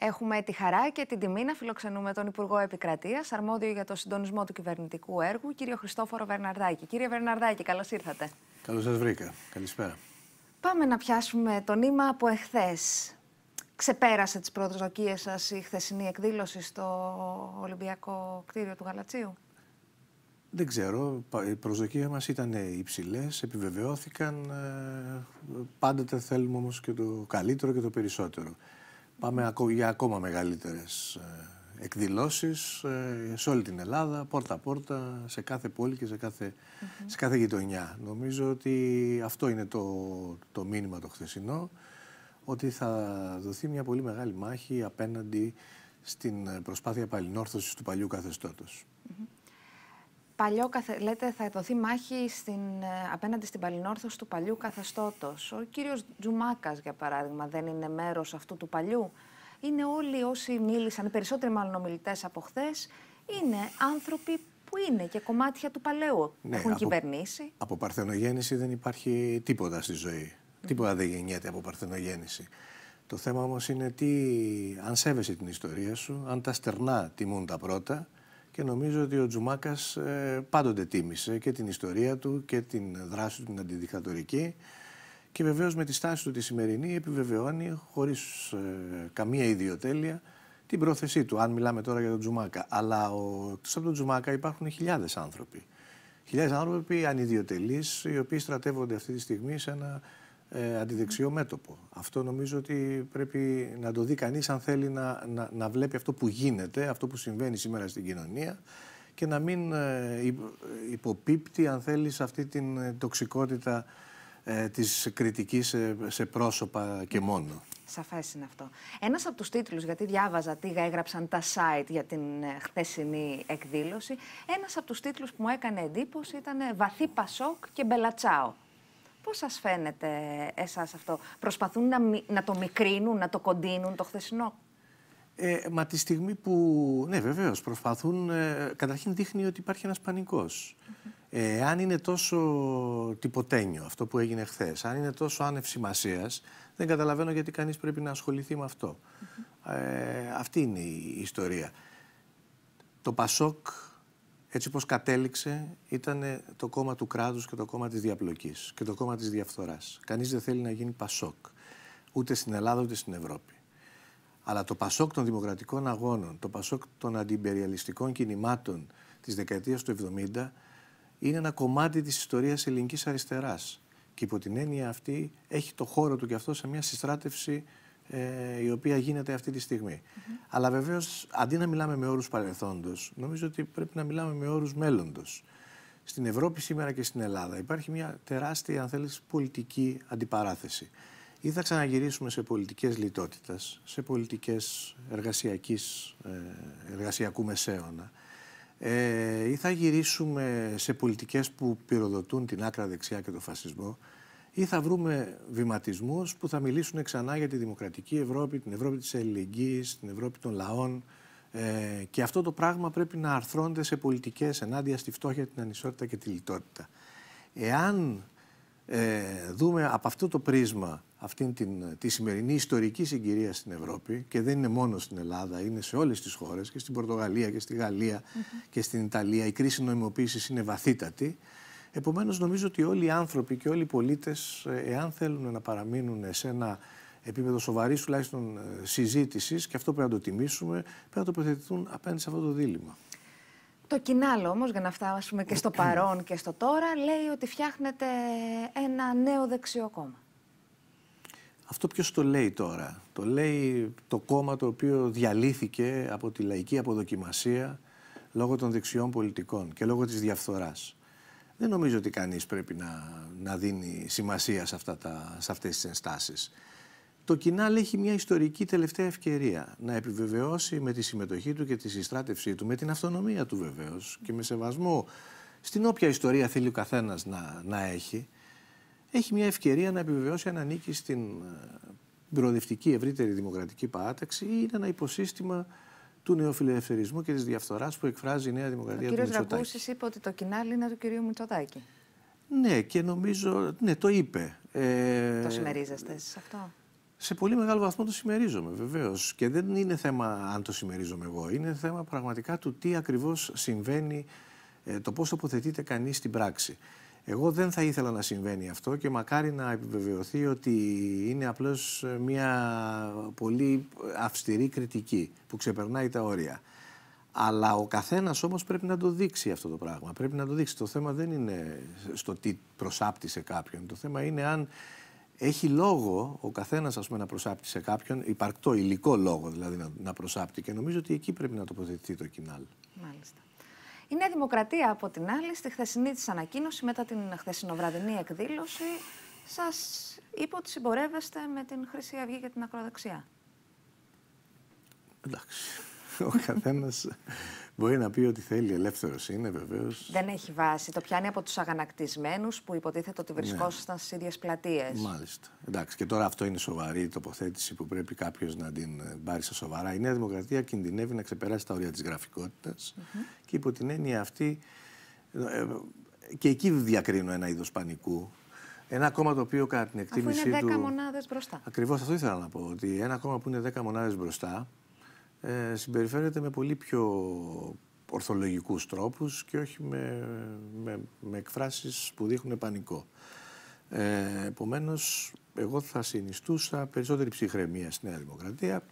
Έχουμε τη χαρά και την τιμή να φιλοξενούμε τον Υπουργό Επικρατείας, αρμόδιο για το συντονισμό του κυβερνητικού έργου, κύριο Χριστόφορο Βερναρδάκη. Κύριε Βερναρδάκη, καλώς ήρθατε. Καλώς σας βρήκα. Καλησπέρα. Πάμε να πιάσουμε το νήμα από εχθές. Ξεπέρασε τις προσδοκίε σας η χθεσινή εκδήλωση στο Ολυμπιακό κτίριο του Γαλατσίου. Δεν ξέρω. Οι προσδοκίες μας ήταν υψηλές, επιβεβαιώθηκαν. Ε, πάντοτε θέλουμε όμως και το καλύτερο και το περισσότερο. Πάμε για ακόμα μεγαλύτερες ε, εκδηλώσεις ε, σε όλη την Ελλάδα, πόρτα-πόρτα, σε κάθε πόλη και σε κάθε, σε κάθε γειτονιά. Νομίζω ότι αυτό είναι το, το μήνυμα το χθεσινό, ότι θα δοθεί μια πολύ μεγάλη μάχη απέναντι στην προσπάθεια παλινόρθωσης του παλιού καθεστώτος παλιό, λέτε, θα δοθεί μάχη στην, ε, απέναντι στην παλινόρθωση του παλιού καθεστώτος. Ο κύριος Τζουμάκας, για παράδειγμα, δεν είναι μέρος αυτού του παλιού. Είναι όλοι όσοι μίλησαν, οι περισσότεροι μάλλον ομιλητές από χθες, είναι άνθρωποι που είναι και κομμάτια του παλαιού. Ναι, Έχουν από, κυβερνήσει. Από παρθενογέννηση δεν υπάρχει τίποτα στη ζωή. Τίποτα δεν γεννιέται από παρθενογέννηση. Το θέμα όμως είναι τι, αν σέβεσαι την ιστορία σου, αν τα στερνά τιμούν τα πρώτα, και νομίζω ότι ο Τζουμάκας ε, πάντοτε τίμησε και την ιστορία του και την δράση του την αντιδικτατορική και βεβαίως με τη στάση του τη σημερινή επιβεβαιώνει χωρίς ε, καμία ιδιοτέλεια την πρόθεσή του, αν μιλάμε τώρα για τον Τζουμάκα. Αλλά ο, από τον Τζουμάκα υπάρχουν χιλιάδες άνθρωποι. Χιλιάδες άνθρωποι ανιδιοτελείς, οι οποίοι στρατεύονται αυτή τη στιγμή σε ένα ε, αντιδεξιό μέτωπο. Αυτό νομίζω ότι πρέπει να το δει κανείς αν θέλει να, να, να βλέπει αυτό που γίνεται, αυτό που συμβαίνει σήμερα στην κοινωνία και να μην ε, υποπίπτει, αν θέλεις, σε αυτή την τοξικότητα ε, της κριτικής σε, σε πρόσωπα και μόνο. Σαφές είναι αυτό. Ένας από τους τίτλους, γιατί διάβαζα τι έγραψαν τα site για την ε, χθεσινή εκδήλωση, ένας από τους τίτλους που μου έκανε εντύπωση ήταν Βαθύ Πασόκ και Μπελατσάο. Πώς σας φαίνεται εσάς αυτό, Προσπαθούν να, να το μικρύνουν, να το κοντίνουν το χθεσινό. Ε, μα τη στιγμή που. Ναι, βεβαίως, προσπαθούν. Ε, καταρχήν δείχνει ότι υπάρχει ένας πανικός. ε, αν είναι τόσο τυποτένιο αυτό που έγινε χθες, αν είναι τόσο άνευ σημασίας, δεν καταλαβαίνω γιατί κανείς πρέπει να ασχοληθεί με αυτό. Ε, αυτή είναι η ιστορία. Το Πασόκ έτσι όπως κατέληξε ήταν το κόμμα του κράτους και το κόμμα της διαπλοκής και το κόμμα της διαφθοράς. Κανείς δεν θέλει να γίνει Πασόκ, ούτε στην Ελλάδα ούτε στην Ευρώπη. Αλλά το Πασόκ των δημοκρατικών αγώνων, το Πασόκ των αντιμπεριαλιστικών κινημάτων της δεκαετίας του 70 είναι ένα κομμάτι της ιστορίας ελληνικής αριστεράς. Και υπό την έννοια αυτή έχει το χώρο του και αυτό σε μια συστράτευση ε, η οποία γίνεται αυτή τη στιγμή. Αλλά βεβαίως, αντί να μιλάμε με όρους παρελθόντος, νομίζω ότι πρέπει να μιλάμε με όρους μέλλοντος. Στην Ευρώπη σήμερα και στην Ελλάδα υπάρχει μια τεράστια, αν θέλεις, πολιτική αντιπαράθεση. Ή θα ξαναγυρίσουμε σε πολιτικές λιτότητας, σε πολιτικές ε, εργασιακού μεσαίωνα, ε, ή θα γυρίσουμε σε πολιτικές που πυροδοτούν την άκρα δεξιά και τον φασισμό ή θα βρούμε βηματισμούς που θα μιλήσουν ξανά για τη δημοκρατική Ευρώπη, την Ευρώπη της ελληνικής, την Ευρώπη των λαών ε, και αυτό το πράγμα πρέπει να αρθρώνεται σε πολιτικές ενάντια στη φτώχεια, την ανισότητα και τη λιτότητα. Εάν ε, δούμε από αυτό το πρίσμα αυτή την, τη σημερινή ιστορική συγκυρία στην Ευρώπη και δεν είναι μόνο στην Ελλάδα, είναι σε όλες τις χώρες και στην Πορτογαλία και στη Γαλλία και στην Ιταλία η κρίση νομιμοποίησης είναι βαθύτατη Επομένως, νομίζω ότι όλοι οι άνθρωποι και όλοι οι πολίτες, ε, εάν θέλουν να παραμείνουν σε ένα επίπεδο σοβαρής τουλάχιστον ε, συζήτησης, και αυτό πρέπει να το τιμήσουμε, πρέπει να τοποθετηθούν απέναντι σε αυτό το δίλημα. Το κοινάλ όμως για να φτάσουμε και στο παρόν και στο τώρα, λέει ότι φτιάχνεται ένα νέο δεξιό κόμμα. Αυτό ποιος το λέει τώρα. Το λέει το κόμμα το οποίο διαλύθηκε από τη λαϊκή αποδοκιμασία λόγω των δεξιών πολιτικών και λόγω της διαφθοράς δεν νομίζω ότι κανείς πρέπει να, να δίνει σημασία σε, αυτά τα, σε αυτές τις ενστάσεις. Το Κινάλ έχει μια ιστορική τελευταία ευκαιρία να επιβεβαιώσει με τη συμμετοχή του και τη συστράτευσή του, με την αυτονομία του βεβαίως και με σεβασμό στην όποια ιστορία θέλει ο καθένας να, να έχει, έχει μια ευκαιρία να επιβεβαιώσει αν ανήκει στην ε, προοδευτική ευρύτερη δημοκρατική παράταξη ή είναι ένα υποσύστημα του νεοφιλελευθερισμού και της διαφθοράς που εκφράζει η Νέα Δημοκρατία του Μητσοτάκη. Ο κ. Ρακούση είπε ότι το κοινάλι είναι του κ. Μητσοτάκη. Ναι, και νομίζω. Ναι, το είπε. Ε, το συμμερίζεστε σε αυτό. Σε πολύ μεγάλο βαθμό το συμμερίζομαι, βεβαίως. Και δεν είναι θέμα αν το συμμερίζομαι εγώ. Είναι θέμα πραγματικά του τι ακριβώς συμβαίνει, ε, το πώς τοποθετείται κανείς στην πράξη. Εγώ δεν θα ήθελα να συμβαίνει αυτό και μακάρι να επιβεβαιωθεί ότι είναι απλώς μια πολύ αυστηρή κριτική που ξεπερνάει τα όρια. Αλλά ο καθένας όμως πρέπει να το δείξει αυτό το πράγμα. Πρέπει να το δείξει. Το θέμα δεν είναι στο τι προσάπτει σε κάποιον. Το θέμα είναι αν έχει λόγο ο καθένας να προσάπτει σε κάποιον, υπαρκτό υλικό λόγο δηλαδή να, να προσάπτει. Και νομίζω ότι εκεί πρέπει να τοποθετηθεί το κοινάλ. Μάλιστα. Η Νέα Δημοκρατία, από την άλλη, στη χθεσινή της ανακοίνωση μετά την χθεσινοβραδινή εκδήλωση, σας είπε ότι συμπορεύεστε με την Χρυσή Αυγή και την ακροδεξιά. Εντάξει. Ο καθένας Μπορεί να πει ότι θέλει, ελεύθερος είναι βεβαίως. Δεν έχει βάση. Το πιάνει από τους αγανακτισμένους που υποτίθεται ότι ναι. βρισκόσασταν στις ίδιες πλατείες. Μάλιστα. Εντάξει, και τώρα αυτό είναι σοβαρή τοποθέτηση που πρέπει κάποιος να την ε, πάρει στα σοβαρά. Η Νέα Δημοκρατία κινδυνεύει να ξεπεράσει τα όρια της γραφικότητας mm -hmm. και υπό την έννοια αυτή. Ε, ε, και εκεί διακρίνω ένα είδος πανικού. Ένα κόμμα το οποίο κατά την εκτίμησή του. Είναι 10 μονάδες μπροστά. Ακριβώς αυτό ήθελα να πω. Ότι ένα κόμμα που είναι 10 μονάδες μπροστά ε, συμπεριφέρεται με πολύ πιο ορθολογικούς τρόπους και όχι με, με, με εκφράσεις που δείχνουν πανικό. Ε, επομένως, εγώ θα συνιστούσα περισσότερη ψυχραιμία στη Νέα Δημοκρατία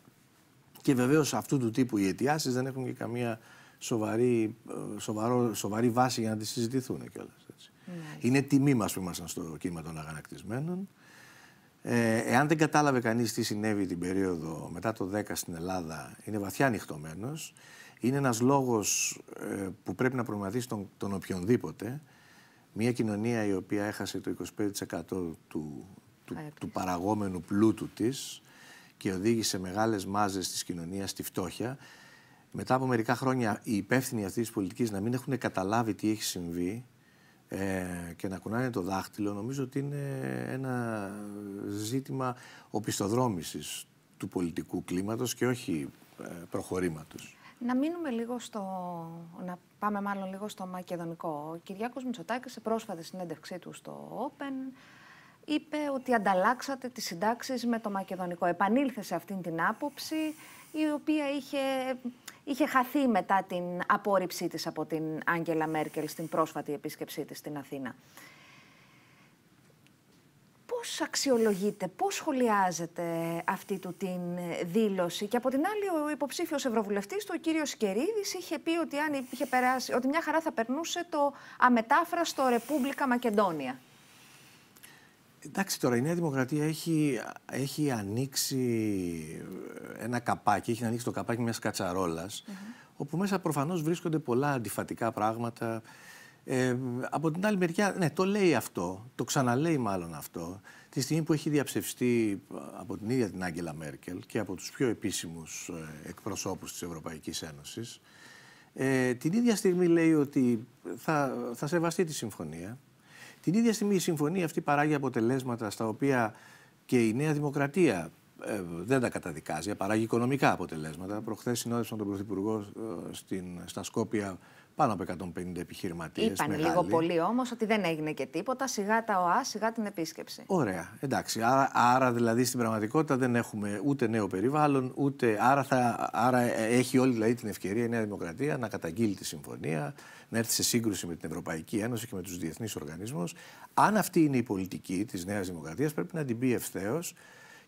και βεβαίως αυτού του τύπου οι αιτιάσεις δεν έχουν και καμία σοβαρή, ε, σοβαρό, σοβαρή βάση για να τις συζητηθούν κιόλας. Έτσι. Είναι τιμή μας που ήμασταν στο κύμα των αγανακτισμένων. Ε, εάν δεν κατάλαβε κανείς τι συνέβη την περίοδο μετά το 10 στην Ελλάδα, είναι βαθιά ανοιχτωμένος. Είναι ένας λόγος ε, που πρέπει να προβληματίσει τον, τον οποιονδήποτε. Μια κοινωνία η οποία έχασε το 25% του, του, του παραγόμενου πλούτου της και οδήγησε μεγάλες μάζες της κοινωνίας στη φτώχεια. Μετά από μερικά χρόνια οι υπεύθυνοι αυτής της πολιτικής να μην έχουν καταλάβει τι έχει συμβεί ε, και να κουνάνε το δάχτυλο νομίζω ότι είναι ένα ζήτημα οπισθοδρόμησης του πολιτικού κλίματος και όχι ε, προχωρήματος. Να μείνουμε λίγο στο. να πάμε μάλλον λίγο στο μακεδονικό. Ο Κυριάκος Μητσοτάκης σε πρόσφατη συνέντευξή του στο Open είπε ότι ανταλλάξατε τις συντάξεις με το μακεδονικό. Επανήλθε σε αυτήν την άποψη η οποία είχε είχε χαθεί μετά την απόρριψή της από την Άγγελα Μέρκελ στην πρόσφατη επίσκεψή της στην Αθήνα. Πώς αξιολογείται, πώς σχολιάζεται αυτή του την δήλωση και από την άλλη ο υποψήφιος ευρωβουλευτής, ο κύριος Κερίδης, είχε πει ότι, αν είχε περάσει, ότι μια χαρά θα περνούσε το αμετάφραστο Ρεπούμπλικα Μακεντόνια. Εντάξει τώρα, η Νέα Δημοκρατία έχει, έχει ανοίξει ένα καπάκι, έχει ανοίξει το καπάκι μιας κατσαρόλας, όπου μέσα προφανώς βρίσκονται πολλά αντιφατικά πράγματα. Ε, από την άλλη μεριά, ναι, το λέει αυτό, το ξαναλέει μάλλον αυτό, τη στιγμή που έχει διαψευστεί από την ίδια την Άγγελα Μέρκελ και από τους πιο επίσημους ε, εκπροσώπους της Ευρωπαϊκής Ένωσης. Ε, την ίδια στιγμή λέει ότι θα, θα σεβαστεί τη συμφωνία, την ίδια στιγμή η συμφωνία αυτή παράγει αποτελέσματα στα οποία και η Νέα Δημοκρατία ε, δεν τα καταδικάζει, παράγει οικονομικά αποτελέσματα. Προχθές συνόδευσαν τον Πρωθυπουργό ε, στην, στα Σκόπια πάνω από 150 επιχειρηματίες. Είπαν λίγο πολύ όμως ότι δεν έγινε και τίποτα. Σιγά τα ΟΑ, σιγά την επίσκεψη. Ωραία. Εντάξει. Άρα, δηλαδή στην πραγματικότητα δεν έχουμε ούτε νέο περιβάλλον, ούτε. Άρα, θα, άρα έχει όλη δηλαδή, την ευκαιρία η Νέα Δημοκρατία να καταγγείλει τη συμφωνία, να έρθει σε σύγκρουση με την Ευρωπαϊκή Ένωση και με τους διεθνείς οργανισμούς. Αν αυτή είναι η πολιτική της Νέας Δημοκρατίας, πρέπει να την πει ευθέως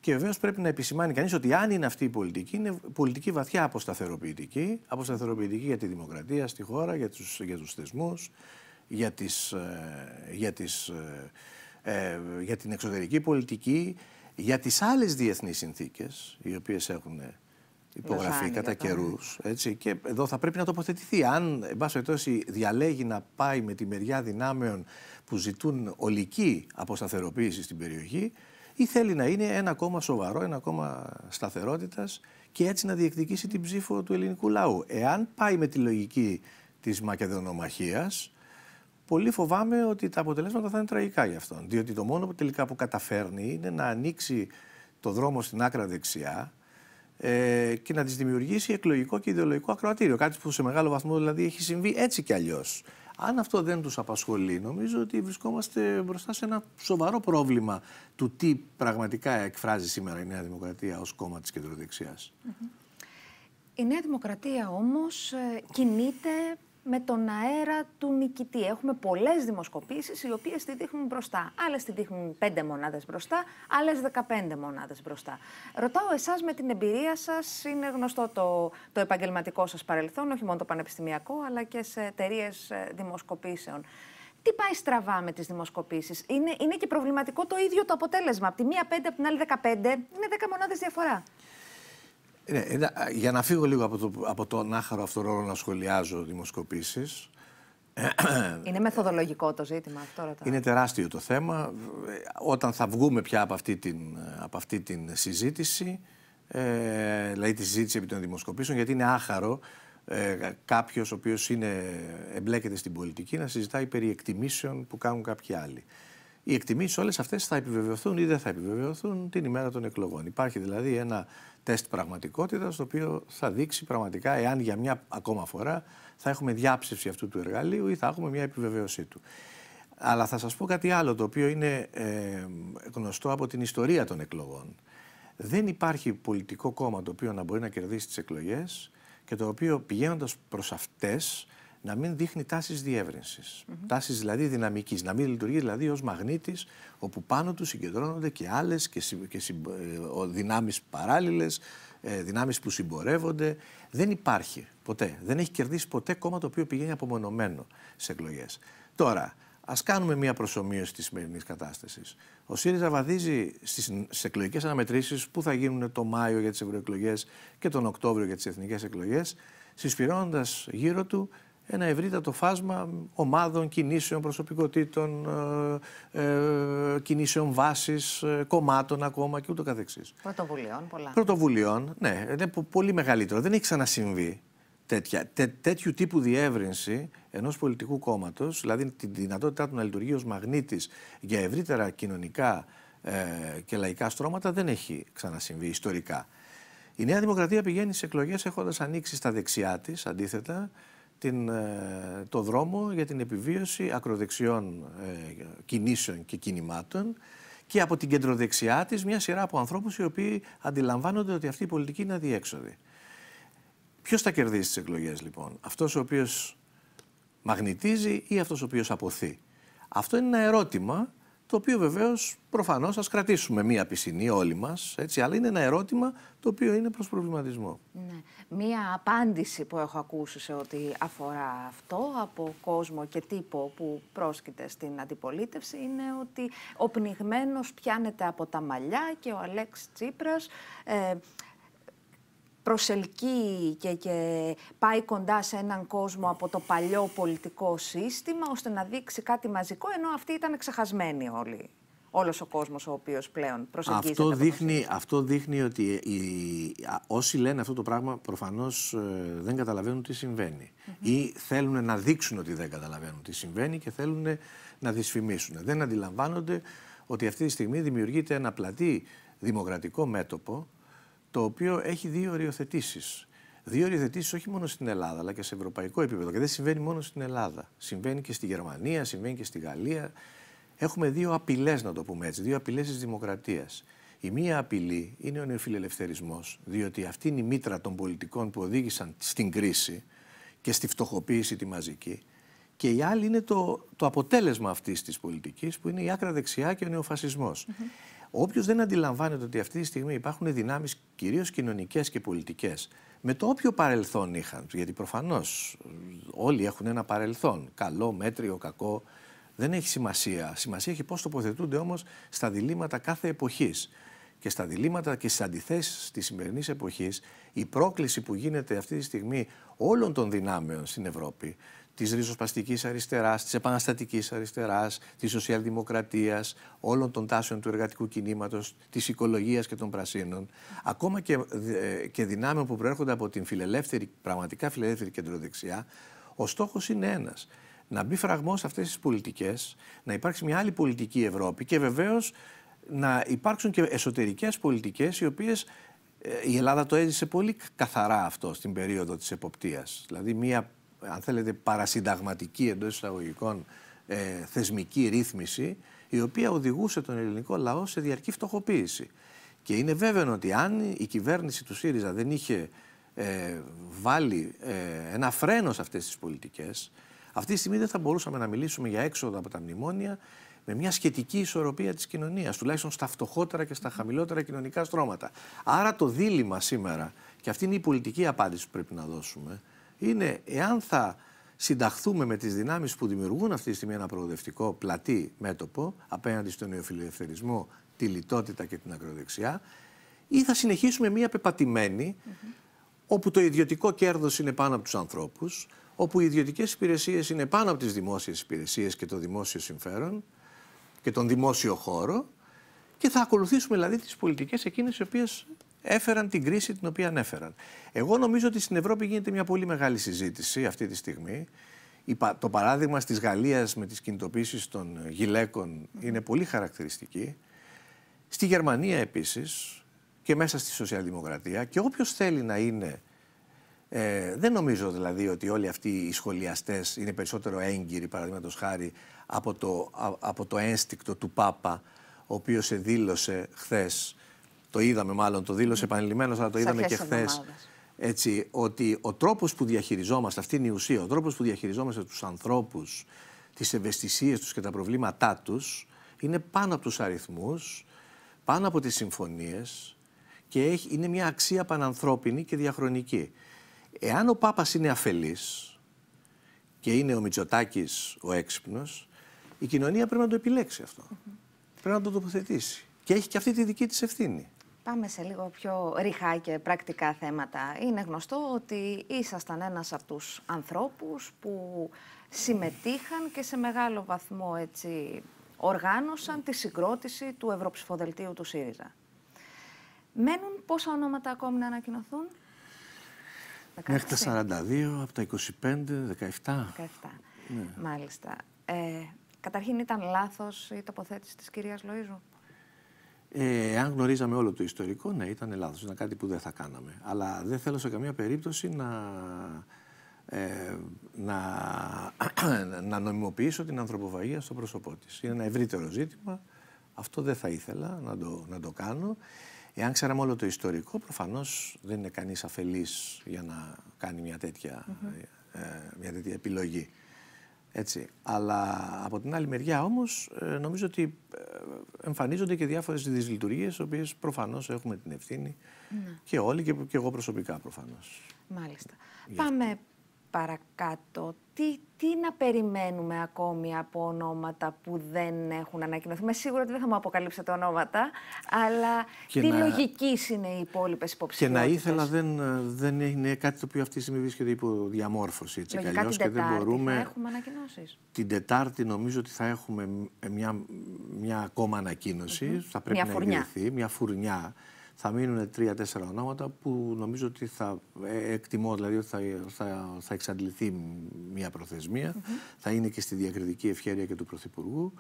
και βεβαίως πρέπει να επισημάνει κανείς ότι αν είναι αυτή η πολιτική, είναι πολιτική βαθιά αποσταθεροποιητική. Αποσταθεροποιητική για τη δημοκρατία στη χώρα, για τους τους θεσμούς, για, τις, ε, για, τις, ε, ε, για την εξωτερική πολιτική, για τις άλλες διεθνείς συνθήκες, οι οποίες έχουν υπογραφεί κατά ναι. καιρούς. Και εδώ θα πρέπει να τοποθετηθεί. Αν, εν πάση περιπτώσει, διαλέγει να πάει με τη μεριά δυνάμεων που ζητούν ολική αποσταθεροποίηση στην περιοχή, ή θέλει να είναι ένα κόμμα σοβαρό, ένα κόμμα σταθερότητας και έτσι να διεκδικήσει την ψήφο του ελληνικού λαού. Εάν πάει με τη λογική της μακεδονομαχίας, πολύ φοβάμαι ότι τα αποτελέσματα θα είναι τραγικά για αυτόν. Διότι το μόνο που τελικά που καταφέρνει είναι να ανοίξει το δρόμο στην άκρα δεξιά ε, και να της δημιουργήσει εκλογικό και ιδεολογικό ακροατήριο. Κάτι που σε μεγάλο βαθμό δηλαδή έχει συμβεί έτσι κι αλλιώς. Αν αυτό δεν τους απασχολεί, νομίζω ότι βρισκόμαστε μπροστά σε ένα σοβαρό πρόβλημα του τι πραγματικά εκφράζει σήμερα η Νέα Δημοκρατία ως κόμμα της κεντροδεξιάς. Mm-hmm. Η Νέα Δημοκρατία όμως ε, κινείται με τον αέρα του νικητή. Έχουμε πολλές δημοσκοπήσεις οι οποίες τη δείχνουν μπροστά. Άλλες τη δείχνουν πέντε μονάδες μπροστά, άλλες 15 μονάδες μπροστά. Ρωτάω εσάς με την εμπειρία σας, είναι γνωστό το, το επαγγελματικό σας παρελθόν, όχι μόνο το πανεπιστημιακό, αλλά και σε εταιρείες ε, δημοσκοπήσεων. Τι πάει στραβά με τις δημοσκοπήσεις, είναι, είναι και προβληματικό το ίδιο το αποτέλεσμα. Από τη μία πέντε από την άλλη 15, είναι 10 μονάδες διαφορά. Ναι, για να φύγω λίγο από το, από το άχαρο αυτό ρόλο να σχολιάζω δημοσκοπήσεις. Ε, είναι μεθοδολογικό το ζήτημα αυτό. Τώρα. Είναι τεράστιο το θέμα. Ε, όταν θα βγούμε πια από αυτή την, από αυτή την συζήτηση, ε, δηλαδή τη συζήτηση επί των δημοσκοπήσεων, γιατί είναι άχαρο ε, κάποιος ο οποίος εμπλέκεται στην πολιτική να συζητάει περί εκτιμήσεων που κάνουν κάποιοι άλλοι. Οι εκτιμήσεις όλες αυτές θα επιβεβαιωθούν ή δεν θα επιβεβαιωθούν την ημέρα των εκλογών. Υπάρχει δηλαδή ένα τεστ πραγματικότητας το οποίο θα δείξει πραγματικά εάν για μια ακόμα φορά θα έχουμε διάψευση αυτού του εργαλείου ή θα έχουμε μια επιβεβαίωσή του. Αλλά θα σας πω κάτι άλλο το οποίο είναι ε, γνωστό από την ιστορία των εκλογών. Δεν υπάρχει πολιτικό κόμμα το οποίο να μπορεί να κερδίσει τις εκλογές και το οποίο πηγαίνοντας προς αυτές να μην δείχνει τάσεις τάσει Mm Τάσεις δηλαδή δυναμικής, να μην λειτουργεί δηλαδή ως μαγνήτης όπου πάνω του συγκεντρώνονται και άλλες και, συ, και συ, ε, δυνάμεις παράλληλες, ε, δυνάμεις που συμπορεύονται. Δεν υπάρχει ποτέ. Δεν έχει κερδίσει ποτέ κόμμα το οποίο πηγαίνει απομονωμένο σε εκλογές. Τώρα, Ας κάνουμε μια προσωμείωση της σημερινής κατάστασης. Ο ΣΥΡΙΖΑ βαδίζει στις εκλογικές αναμετρήσεις που θα γίνουν το Μάιο για τις ευρωεκλογές και τον Οκτώβριο για τις εθνικές εκλογές, συσπηρώνοντας γύρω του ένα ευρύτατο φάσμα ομάδων, κινήσεων, προσωπικότητων, ε, ε, κινήσεων βάσης, ε, κομμάτων ακόμα και ούτω καθεξής. Πρωτοβουλειών πολλά. Πρωτοβουλειών, ναι, είναι πολύ μεγαλύτερο. Δεν έχει ξανασυμβεί τέτοια, τέ, τέτοιου τύπου διεύρυνση ενός πολιτικού κόμματος, δηλαδή τη δυνατότητά του να λειτουργεί ως μαγνήτης για ευρύτερα κοινωνικά ε, και λαϊκά στρώματα, δεν έχει ξανασυμβεί ιστορικά. Η Νέα Δημοκρατία πηγαίνει σε εκλογές έχοντας ανοίξει στα δεξιά της, αντίθετα, την, ε, το δρόμο για την επιβίωση ακροδεξιών ε, κινήσεων και κινημάτων και από την κεντροδεξιά της μια σειρά από ανθρώπους οι οποίοι αντιλαμβάνονται ότι αυτή η πολιτική είναι αδιέξοδη. Ποιος θα κερδίσει τις εκλογές λοιπόν, αυτός ο οποίος μαγνητίζει ή αυτός ο οποίος αποθεί. Αυτό είναι ένα ερώτημα το οποίο βεβαίως προφανώς α κρατήσουμε μία πισινή όλοι μας, αλλά είναι ένα ερώτημα το οποίο είναι προς προβληματισμό. Ναι. Μία απάντηση που έχω ακούσει σε ό,τι αφορά αυτό από κόσμο και τύπο που πρόσκειται στην αντιπολίτευση είναι ότι ο πνιγμένος πιάνεται από τα μαλλιά και ο Αλέξ Τσίπρας. Ε, προσελκύει και, και πάει κοντά σε έναν κόσμο από το παλιό πολιτικό σύστημα ώστε να δείξει κάτι μαζικό ενώ αυτοί ήταν ξεχασμένοι όλοι Όλος ο κόσμος ο οποίος πλέον προσεγγίζεται. Αυτό δείχνει, αυτό δείχνει ότι οι, όσοι λένε αυτό το πράγμα προφανώς ε, δεν καταλαβαίνουν τι συμβαίνει. Mm -hmm. Ή θέλουν να δείξουν ότι δεν καταλαβαίνουν τι συμβαίνει και θέλουν να δυσφημίσουν. Δεν αντιλαμβάνονται ότι αυτή τη στιγμή δημιουργείται ένα πλατή δημοκρατικό μέτωπο το οποίο έχει δύο οριοθετήσεις. Δύο οριοθετήσεις όχι μόνο στην Ελλάδα, αλλά και σε ευρωπαϊκό επίπεδο. Και δεν συμβαίνει μόνο στην Ελλάδα. Συμβαίνει και στη Γερμανία, συμβαίνει και στη Γαλλία. Έχουμε δύο απειλές, να το πούμε έτσι. Δύο απειλές της δημοκρατίας. Η μία απειλή είναι ο νεοφιλελευθερισμός, διότι αυτή είναι η μήτρα των πολιτικών που οδήγησαν στην κρίση και στη φτωχοποίηση τη μαζική. Και η άλλη είναι το, το αποτέλεσμα αυτής της πολιτικής, που είναι η άκρα δεξιά και ο νεοφασισμός. Mm Όποιος δεν αντιλαμβάνεται ότι αυτή τη στιγμή υπάρχουν δυνάμεις κυρίως κοινωνικές και πολιτικές, με το όποιο παρελθόν είχαν, γιατί προφανώς όλοι έχουν ένα παρελθόν, καλό, μέτριο, κακό, δεν έχει σημασία. Σημασία έχει πώς τοποθετούνται όμως στα διλήμματα κάθε εποχής. Και στα διλήμματα και στις αντιθέσεις της σημερινής εποχής, η πρόκληση που γίνεται αυτή τη στιγμή όλων των δυνάμεων στην Ευρώπη, Της ριζοσπαστικής αριστεράς, της επαναστατικής αριστεράς, της σοσιαλδημοκρατίας, όλων των τάσεων του εργατικού κινήματος, της οικολογίας και των πρασίνων, ακόμα και, ε, και δυνάμεων που προέρχονται από την φιλελεύθερη, πραγματικά φιλελεύθερη κεντροδεξιά, ο στόχος είναι ένας. Να μπει φραγμός σε αυτές τις πολιτικές, να υπάρξει μια άλλη πολιτική Ευρώπη και βεβαίως να υπάρξουν και εσωτερικές πολιτικές οι οποίες ε, η Ελλάδα το έζησε πολύ καθαρά αυτό στην περίοδο της εποπτείας. Δηλαδή μια αν θέλετε, παρασυνταγματική εντός εισαγωγικών ε, θεσμική ρύθμιση, η οποία οδηγούσε τον ελληνικό λαό σε διαρκή φτωχοποίηση. Και είναι βέβαιο ότι αν η κυβέρνηση του ΣΥΡΙΖΑ δεν είχε ε, βάλει ε, ένα φρένο σε αυτές τις πολιτικές, αυτή τη στιγμή δεν θα μπορούσαμε να μιλήσουμε για έξοδο από τα μνημόνια με μια σχετική ισορροπία της κοινωνίας, τουλάχιστον στα φτωχότερα και στα χαμηλότερα κοινωνικά στρώματα. Άρα το δίλημα σήμερα, και αυτή είναι η πολιτική απάντηση που πρέπει να δώσουμε, είναι εάν θα συνταχθούμε με τις δυνάμεις που δημιουργούν αυτή τη στιγμή ένα προοδευτικό πλατή μέτωπο απέναντι στον νεοφιλελευθερισμό, τη λιτότητα και την ακροδεξιά ή θα συνεχίσουμε μία πεπατημένη όπου το ιδιωτικό κέρδος είναι πάνω από τους ανθρώπους, όπου οι ιδιωτικές υπηρεσίες είναι πάνω από τις δημόσιες υπηρεσίες και το δημόσιο συμφέρον και τον δημόσιο χώρο και θα ακολουθήσουμε δηλαδή τις πολιτικές εκείνες οι οποίες έφεραν την κρίση την οποία ανέφεραν. Εγώ νομίζω ότι στην Ευρώπη γίνεται μια πολύ μεγάλη συζήτηση αυτή τη στιγμή. Το παράδειγμα της Γαλλίας με τις κινητοποίησεις των γυλαίκων είναι πολύ χαρακτηριστική. Στη Γερμανία επίσης και μέσα στη σοσιαλδημοκρατία και όποιος θέλει να είναι ε, δεν νομίζω δηλαδή ότι όλοι αυτοί οι σχολιαστές είναι περισσότερο έγκυροι, παραδείγματος χάρη, από το, από το ένστικτο του Πάπα, ο οποίος δήλωσε χθες το είδαμε μάλλον, το δήλωσε επανειλημμένος, αλλά το είδαμε και χθε. Έτσι, ότι ο τρόπος που διαχειριζόμαστε, αυτή είναι η ουσία, ο τρόπος που διαχειριζόμαστε τους ανθρώπους, τις ευαισθησίες τους και τα προβλήματά τους, είναι πάνω από τους αριθμούς, πάνω από τις συμφωνίες και έχει, είναι μια αξία πανανθρώπινη και διαχρονική. Εάν ο Πάπας είναι αφελής και είναι ο Μητσοτάκης, ο έξυπνος, η κοινωνία πρέπει να το επιλέξει αυτό. Πρέπει να το τοποθετήσει. Και έχει και αυτή τη δική της ευθύνη. Πάμε σε λίγο πιο ρηχά και πρακτικά θέματα. Είναι γνωστό ότι ήσασταν ένας από τους ανθρώπους που συμμετείχαν και σε μεγάλο βαθμό έτσι, οργάνωσαν τη συγκρότηση του Ευρωψηφοδελτίου του ΣΥΡΙΖΑ. Μένουν πόσα ονόματα ακόμη να ανακοινωθούν? Μέχρι τα 42, από τα 25, 17. 17, ναι. μάλιστα. Ε, καταρχήν ήταν λάθος η τοποθέτηση της κυρίας Λοΐζου. Ε, αν γνωρίζαμε όλο το ιστορικό, ναι, ήταν λάθος, ήταν κάτι που δεν θα κάναμε. Αλλά δεν θέλω σε καμία περίπτωση να, ε, να, να νομιμοποιήσω την ανθρωποβαγία στο πρόσωπό της. Είναι ένα ευρύτερο ζήτημα, αυτό δεν θα ήθελα να το, να το κάνω. Εάν ξέραμε όλο το ιστορικό, προφανώς δεν είναι κανείς αφελής για να κάνει μια τέτοια, ε, μια τέτοια επιλογή. Έτσι. Αλλά από την άλλη μεριά όμως ε, νομίζω ότι ε, εμφανίζονται και διάφορες δυσλειτουργίες οι οποίες προφανώς έχουμε την ευθύνη ναι. και όλοι και, εγώ προσωπικά προφανώς. Μάλιστα. Πάμε παρακάτω. Τι, τι να περιμένουμε ακόμη από ονόματα που δεν έχουν ανακοινωθεί. Με σίγουρα ότι δεν θα μου αποκαλύψετε ονόματα, αλλά τι να... λογική είναι οι υπόλοιπες υποψηφιότητες. Και να ήθελα δεν, δεν είναι κάτι το οποίο αυτή τη στιγμή βρίσκεται υπό διαμόρφωση. Έτσι Λογικά την και δεν μπορούμε... θα έχουμε ανακοινώσεις. Την Τετάρτη νομίζω ότι θα έχουμε μια, μια ακόμα ανακοίνωση. Θα πρέπει να εγκριθεί, μια φουρνιά θα μείνουν τρία-τέσσερα ονόματα που νομίζω ότι θα ε, εκτιμώ, δηλαδή ότι θα, θα, θα εξαντληθεί μια προθεσμία, mm θα είναι και στη διακριτική ευχέρεια και του Πρωθυπουργού.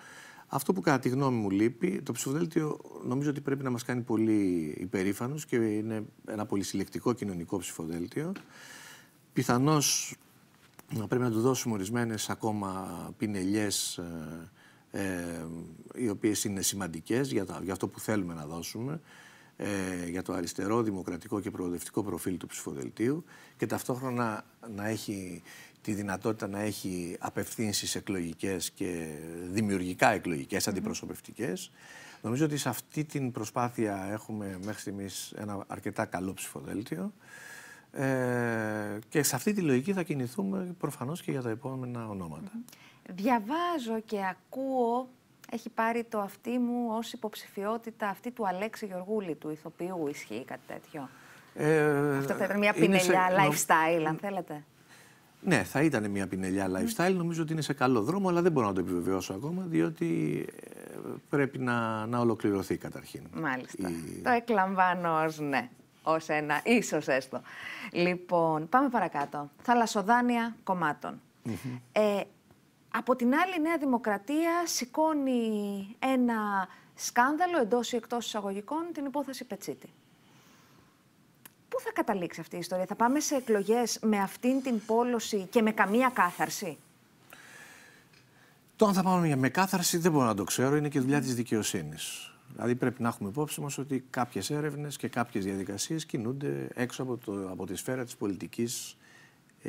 Αυτό που κατά τη γνώμη μου λείπει, το ψηφοδέλτιο νομίζω ότι πρέπει να μας κάνει πολύ υπερήφανος και είναι ένα πολυσυλλεκτικό κοινωνικό ψηφοδέλτιο. Πιθανώς πρέπει να του δώσουμε ορισμένες ακόμα πινελιές ε, ε, οι οποίες είναι σημαντικές για, τα, για αυτό που θέλουμε να δώσουμε ε, για το αριστερό, δημοκρατικό και προοδευτικό προφίλ του ψηφοδελτίου και ταυτόχρονα να έχει τη δυνατότητα να έχει απευθύνσεις εκλογικές και δημιουργικά εκλογικές, αντιπροσωπευτικές. Νομίζω ότι σε αυτή την προσπάθεια έχουμε μέχρι στιγμής ένα αρκετά καλό ψηφοδέλτιο ε, και σε αυτή τη λογική θα κινηθούμε προφανώς και για τα επόμενα ονόματα. Διαβάζω και ακούω έχει πάρει το αυτή μου ως υποψηφιότητα αυτή του Αλέξη Γεωργούλη, του ηθοποιού. Ισχύει κάτι τέτοιο. Ε, Αυτό θα ήταν μια πινελιά lifestyle, αν θέλετε. Ναι, θα ήταν μια πινελιά lifestyle. Νομίζω ότι είναι σε καλό δρόμο, αλλά δεν μπορώ να το επιβεβαιώσω ακόμα, διότι ε, πρέπει να, να ολοκληρωθεί καταρχήν. Μάλιστα. Το εκλαμβάνω ως ναι, ως ένα ίσως έστω. Λοιπόν, πάμε παρακάτω. Θαλασσοδάνεια κομμάτων. ε, από την άλλη, η Νέα Δημοκρατία σηκώνει ένα σκάνδαλο εντός ή εκτός εισαγωγικών, την υπόθεση Πετσίτη. Πού εντό η ιστορία, θα πάμε σε εκλογές με αυτήν την υποθεση πετσιτη που θα καταληξει αυτη η ιστορια θα παμε σε εκλογές με αυτην την πολωση και με καμία κάθαρση. Το αν θα πάμε με κάθαρση δεν μπορώ να το ξέρω, είναι και δουλειά της δικαιοσύνης. Δηλαδή πρέπει να έχουμε υπόψη μας ότι κάποιες έρευνες και κάποιες διαδικασίες κινούνται έξω από, το, από τη σφαίρα της πολιτικής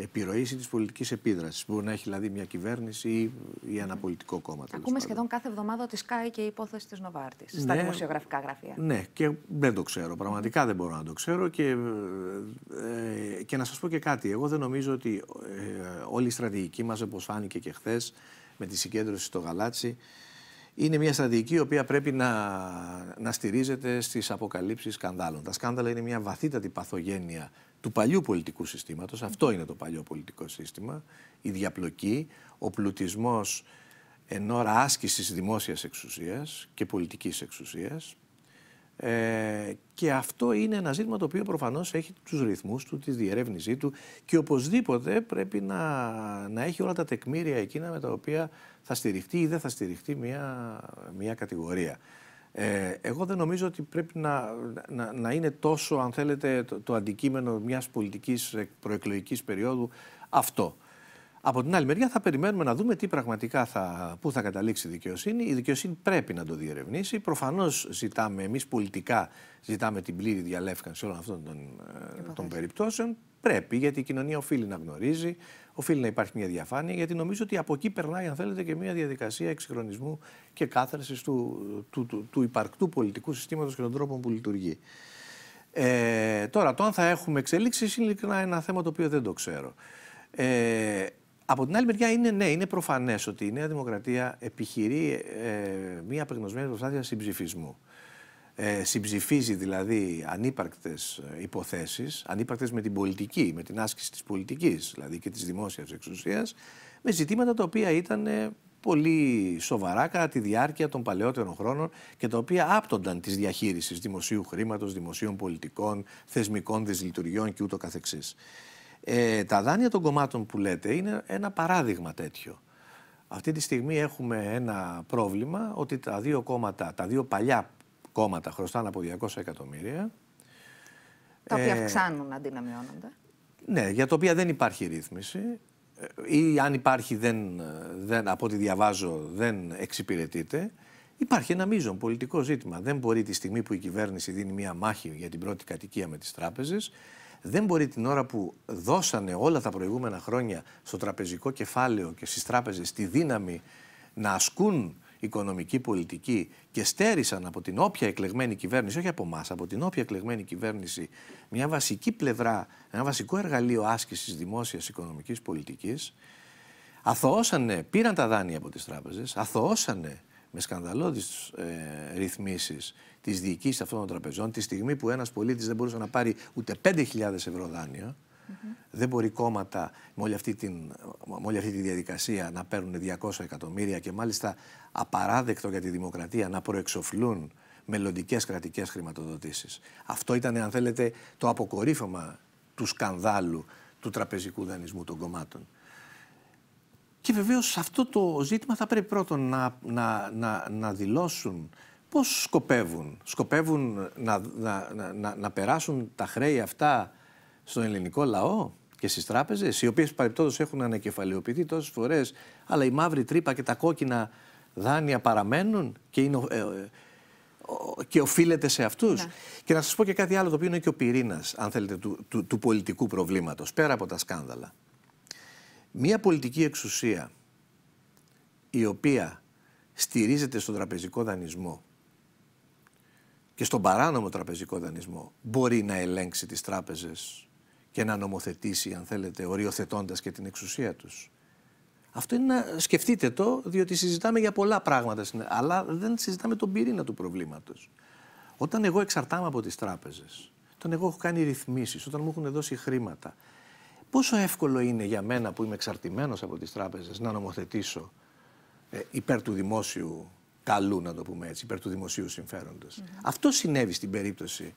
επιρροής ή της πολιτικής επίδρασης. Μπορεί να έχει δηλαδή μια κυβέρνηση ή, ένα πολιτικό κόμμα. Ακούμε πάντων. σχεδόν κάθε εβδομάδα ότι σκάει και η υπόθεση της Νοβάρτης στα ναι. δημοσιογραφικά γραφεία. Ναι, και δεν το ξέρω. Πραγματικά δεν μπορώ να το ξέρω. Και, ε, ε, και να σας πω και κάτι. Εγώ δεν νομίζω ότι ε, όλη η στρατηγική μας, όπως φάνηκε και χθες με τη συγκέντρωση στο Γαλάτσι, είναι μια στρατηγική η οποία πρέπει να, να στηρίζεται στις αποκαλύψεις σκανδάλων. Τα σκάνδαλα είναι μια βαθύτατη παθογένεια του παλιού πολιτικού συστήματος. Αυτό είναι το παλιό πολιτικό σύστημα, η διαπλοκή, ο πλουτισμός εν ώρα άσκησης δημόσιας εξουσίας και πολιτικής εξουσίας. Ε, και αυτό είναι ένα ζήτημα το οποίο προφανώς έχει τους ρυθμούς του, τη διερεύνησή του και οπωσδήποτε πρέπει να, να έχει όλα τα τεκμήρια εκείνα με τα οποία θα στηριχτεί ή δεν θα στηριχτεί μια κατηγορία. Ε, εγώ δεν νομίζω ότι πρέπει να, να, να είναι τόσο, αν θέλετε, το, αντικείμενο μιας πολιτικής προεκλογικής περίοδου αυτό. Από την άλλη μεριά θα περιμένουμε να δούμε τι πραγματικά θα, πού θα καταλήξει η δικαιοσύνη. Η δικαιοσύνη πρέπει να το διερευνήσει. Προφανώς ζητάμε, εμείς πολιτικά ζητάμε την πλήρη διαλεύκανση όλων αυτών των ε, περιπτώσεων. Πρέπει, γιατί η κοινωνία οφείλει να γνωρίζει, οφείλει να υπάρχει μια διαφάνεια, γιατί νομίζω ότι από εκεί περνάει, αν θέλετε, και μια διαδικασία εξυγχρονισμού και κάθαρσης του, του, του, του υπαρκτού πολιτικού συστήματος και των τρόπων που λειτουργεί. Ε, τώρα, το αν θα έχουμε εξελίξεις, είναι ειλικρινά ένα θέμα το οποίο δεν το ξέρω. Ε, από την άλλη μεριά, είναι ναι, είναι προφανές ότι η Νέα Δημοκρατία επιχειρεί ε, μια απεγνωσμένη προσπάθεια συμψηφισμού ε, συμψηφίζει δηλαδή ανύπαρκτες ε, υποθέσεις, ανύπαρκτες με την πολιτική, με την άσκηση της πολιτικής δηλαδή και της δημόσιας εξουσίας, με ζητήματα τα οποία ήταν ε, πολύ σοβαρά κατά τη διάρκεια των παλαιότερων χρόνων και τα οποία άπτονταν της διαχείρισης δημοσίου χρήματος, δημοσίων πολιτικών, θεσμικών δυσλειτουργιών και ούτω καθεξής. Ε, τα δάνεια των κομμάτων που λέτε είναι ένα παράδειγμα τέτοιο. Αυτή τη στιγμή έχουμε ένα πρόβλημα ότι τα δύο κόμματα, τα δύο παλιά κόμματα χρωστάνε από 200 εκατομμύρια. Τα οποία ε, αυξάνουν αντί να μειώνονται. Ναι, για τα οποία δεν υπάρχει ρύθμιση ε, ή αν υπάρχει δεν, δεν, από ό,τι διαβάζω δεν εξυπηρετείται. Υπάρχει ένα μείζον πολιτικό ζήτημα. Δεν μπορεί τη στιγμή που η κυβέρνηση δίνει μία μάχη για την πρώτη κατοικία με τις τράπεζες, δεν μπορεί την ώρα που δώσανε όλα τα προηγούμενα χρόνια στο τραπεζικό κεφάλαιο και στις τράπεζες τη δύναμη να ασκούν οικονομική πολιτική και στέρισαν από την όποια εκλεγμένη κυβέρνηση, όχι από εμά, από την όποια εκλεγμένη κυβέρνηση, μια βασική πλευρά, ένα βασικό εργαλείο άσκησης δημόσιας οικονομικής πολιτικής, αθωώσανε, πήραν τα δάνεια από τις τράπεζες, αθωώσανε με σκανδαλώδεις ε, ρυθμίσεις τη διοικήσεις αυτών των τραπεζών, τη στιγμή που ένας πολίτης δεν μπορούσε να πάρει ούτε 5.000 ευρώ δάνειο, δεν μπορεί κόμματα με όλη, αυτή τη διαδικασία να παίρνουν 200 εκατομμύρια και μάλιστα απαράδεκτο για τη δημοκρατία να προεξοφλούν μελλοντικές κρατικές χρηματοδοτήσεις. Αυτό ήταν, αν θέλετε, το αποκορύφωμα του σκανδάλου του τραπεζικού δανεισμού των κομμάτων. Και βεβαίως αυτό το ζήτημα θα πρέπει πρώτον να, να, να, να δηλώσουν πώς σκοπεύουν. Σκοπεύουν να, να περάσουν τα χρέη αυτά στον ελληνικό λαό και στις τράπεζες, οι οποίες παρεπτόντω έχουν ανακεφαλαιοποιηθεί τόσες φορές, αλλά η μαύρη τρύπα και τα κόκκινα δάνεια παραμένουν και, είναι, ε, ε, οφείλεται σε αυτούς. Ναι. Και να σας πω και κάτι άλλο, το οποίο είναι και ο πυρήνας, αν θέλετε, του, του, του πολιτικού προβλήματος, πέρα από τα σκάνδαλα. Μία πολιτική εξουσία η οποία στηρίζεται στον τραπεζικό δανεισμό και στον παράνομο τραπεζικό δανεισμό μπορεί να ελέγξει τις τράπεζες και να νομοθετήσει, αν θέλετε, οριοθετώντας και την εξουσία τους. Αυτό είναι να σκεφτείτε το, διότι συζητάμε για πολλά πράγματα, αλλά δεν συζητάμε τον πυρήνα του προβλήματος. Όταν εγώ εξαρτάμαι από τις τράπεζες, όταν εγώ έχω κάνει ρυθμίσεις, όταν μου έχουν δώσει χρήματα, πόσο εύκολο είναι για μένα που είμαι εξαρτημένος από τις τράπεζες να νομοθετήσω ε, υπέρ του δημόσιου καλού, να το πούμε έτσι, υπέρ του δημοσίου συμφεροντο Αυτό συνέβη στην περίπτωση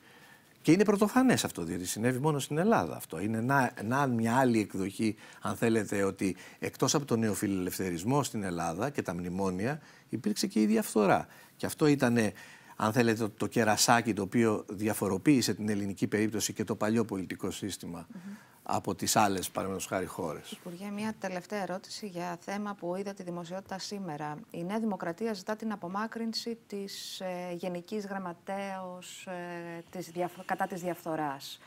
και είναι πρωτοφανές αυτό, διότι συνέβη μόνο στην Ελλάδα αυτό. Είναι να, να μια άλλη εκδοχή, αν θέλετε, ότι εκτός από τον νεοφιλελευθερισμό στην Ελλάδα και τα μνημόνια, υπήρξε και η διαφθορά. Και αυτό ήταν, αν θέλετε, το κερασάκι το οποίο διαφοροποίησε την ελληνική περίπτωση και το παλιό πολιτικό σύστημα από τις άλλες παραδείγματος χάρη χώρες. Υπουργέ, μια τελευταία ερώτηση για θέμα που είδα τη δημοσιότητα σήμερα. Η Νέα Δημοκρατία ζητά την απομάκρυνση της ε, Γενικής Γραμματέως ε, της, κατά της διαφθοράς.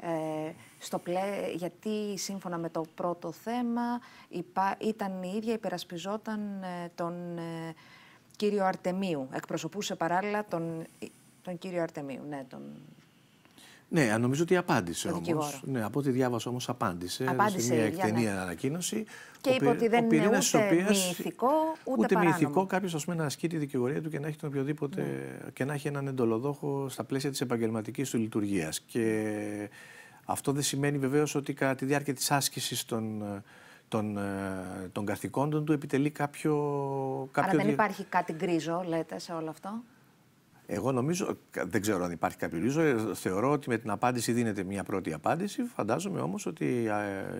Ε, στο πλέ, γιατί σύμφωνα με το πρώτο θέμα ήταν η ίδια, υπερασπιζόταν ε, τον ε, κύριο Αρτεμίου. Εκπροσωπούσε παράλληλα τον, τον κύριο Αρτεμίου, ναι, τον ναι, νομίζω ότι απάντησε όμως. Ναι, από ό,τι διάβασα όμως απάντησε, απάντησε σε μια εκτενή ανακοίνωση. Και είπε ότι δεν είναι ούτε μυηθικό, ούτε, ούτε μυηθικό κάποιος να ασκεί τη δικηγορία του και να έχει, τον οποιοδήποτε, ναι. και να έχει έναν εντολοδόχο στα πλαίσια της επαγγελματικής του λειτουργίας. Και αυτό δεν σημαίνει βεβαίως ότι κατά τη διάρκεια της άσκησης των των, ε, των καθηκόντων του επιτελεί κάποιο... Αλλά Άρα δεν υπάρχει κάτι γκρίζο, λέτε, σε όλο αυτό. Εγώ νομίζω, δεν ξέρω αν υπάρχει κάποιο ρίζο, ε, θεωρώ ότι με την απάντηση δίνεται μια πρώτη απάντηση. Φαντάζομαι όμως ότι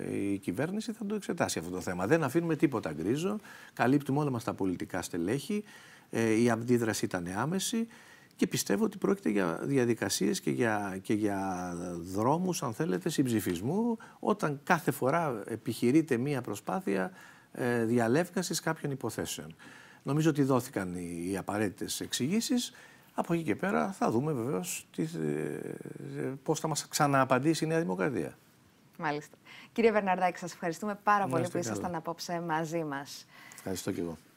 ε, η κυβέρνηση θα το εξετάσει αυτό το θέμα. Δεν αφήνουμε τίποτα γκρίζο. Καλύπτουμε όλα μας τα πολιτικά στελέχη. Ε, η αντίδραση ήταν άμεση και πιστεύω ότι πρόκειται για διαδικασίες και για, και για δρόμους, αν θέλετε, συμψηφισμού, όταν κάθε φορά επιχειρείται μία προσπάθεια ε, κάποιων υποθέσεων. Νομίζω ότι δόθηκαν οι, οι απαραίτητες από εκεί και πέρα θα δούμε βεβαίως ε, ε, πώς θα μας ξανααπαντήσει η Νέα Δημοκρατία. Μάλιστα. Κύριε Βερναρδάκη, σας ευχαριστούμε πάρα πολύ που ήσασταν απόψε μαζί μας. Ευχαριστώ και εγώ.